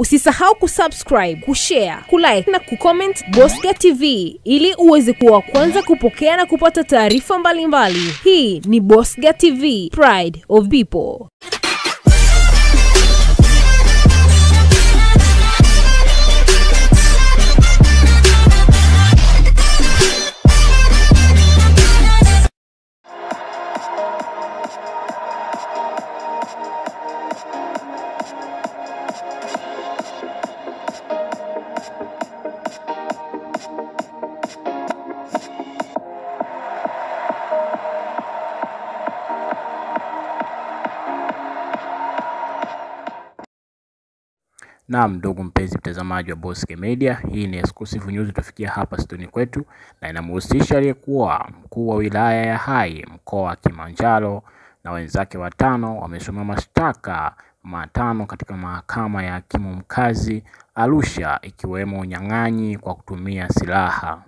Usisahau kusubscribe, kushare, kulike na kucomment Bosca TV ili uweze kuwa kwanza kupokea na kupata taarifa mbalimbali. Hii ni Bosca TV, Pride of People. Naam ndugu mpenzi mtazamaji wa Bosco Media, hii ni exclusive news tufikia hapa stoni kwetu na inamhusisha aliyekuwa mkuu wa wilaya ya Hai mkoa wa Kilimanjaro na wenzake watano wamesomewa mashtaka matano katika mahakama ya hakimu mkazi Arusha ikiwemo unyang'anyi kwa kutumia silaha.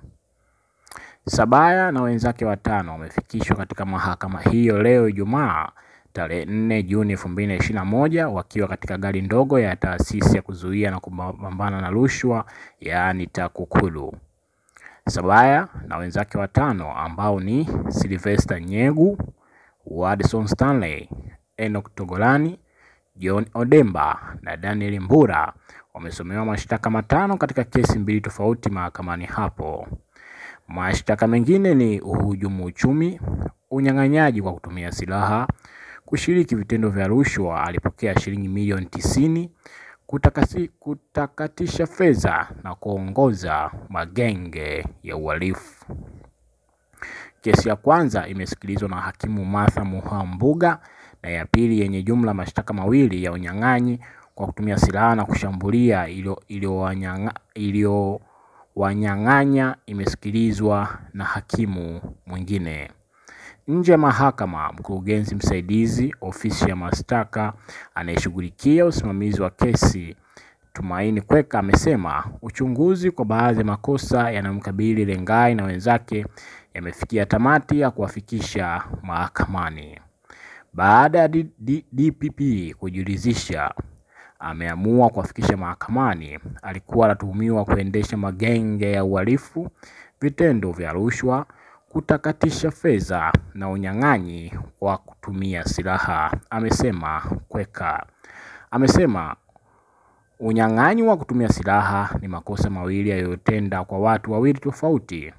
Sabaya na wenzake watano wamefikishwa katika mahakama hiyo leo Ijumaa tarehe 4 Juni 2021 wakiwa katika gari ndogo ya taasisi ya kuzuia na kupambana na rushwa yaani TAKUKURU. Sabaya na wenzake watano ambao ni Sylvester Nyegu, Wadson Stanley, Enoch Togolani, John Odemba na Daniel Mbura wamesomewa mashtaka matano katika kesi mbili tofauti mahakamani hapo. Mashtaka mengine ni uhujumu uchumi, unyang'anyaji kwa kutumia silaha, kushiriki vitendo vya rushwa alipokea shilingi milioni tisini kutakasi, kutakatisha fedha na kuongoza magenge ya uhalifu. Kesi ya kwanza imesikilizwa na hakimu Martha Muhambuga na ya pili yenye jumla mashtaka mawili ya unyang'anyi kwa kutumia silaha na kushambulia iliyowanyang'anya imesikilizwa na hakimu mwingine nje ya mahakama, mkurugenzi msaidizi ofisi ya mashtaka anayeshughulikia usimamizi wa kesi Tumaini Kweka amesema uchunguzi kwa baadhi ya makosa yanayomkabili Lengai na wenzake yamefikia tamati ya kuwafikisha mahakamani. Baada ya DPP kujiridhisha ameamua kuwafikisha mahakamani. Alikuwa anatuhumiwa kuendesha magenge ya uhalifu, vitendo vya rushwa kutakatisha fedha na unyang'anyi wa kutumia silaha, amesema Kweka. Amesema unyang'anyi wa kutumia silaha ni makosa mawili yaliyotenda kwa watu wawili tofauti.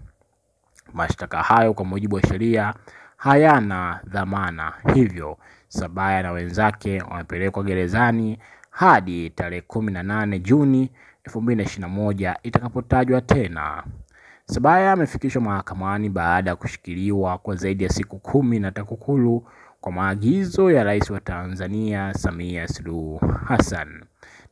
Mashtaka hayo kwa mujibu wa sheria hayana dhamana, hivyo Sabaya na wenzake wamepelekwa gerezani hadi tarehe 18 Juni 2021 itakapotajwa tena. Sabaya amefikishwa mahakamani baada ya kushikiliwa kwa zaidi ya siku kumi na TAKUKURU kwa maagizo ya Rais wa Tanzania Samia Suluhu Hassan.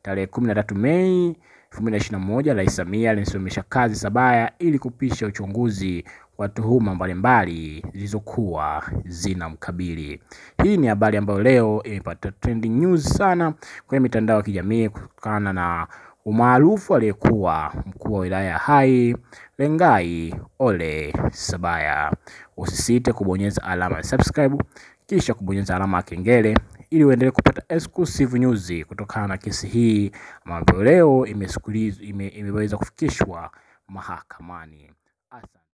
Tarehe 13 Mei 2021, Rais Samia alimsimamisha kazi Sabaya ili kupisha uchunguzi wa tuhuma mbalimbali zilizokuwa zinamkabili. Hii ni habari ambayo leo imepata trending news sana kwenye mitandao ya kijamii kutokana na umaarufu aliyekuwa mkuu wa wilaya ya Hai Lengai Ole Sabaya. Usisite kubonyeza alama ya subscribe kisha kubonyeza alama ya kengele ili uendelee kupata exclusive news kutokana na kesi hii ambayo leo imeweza ime, kufikishwa mahakamani. Asante.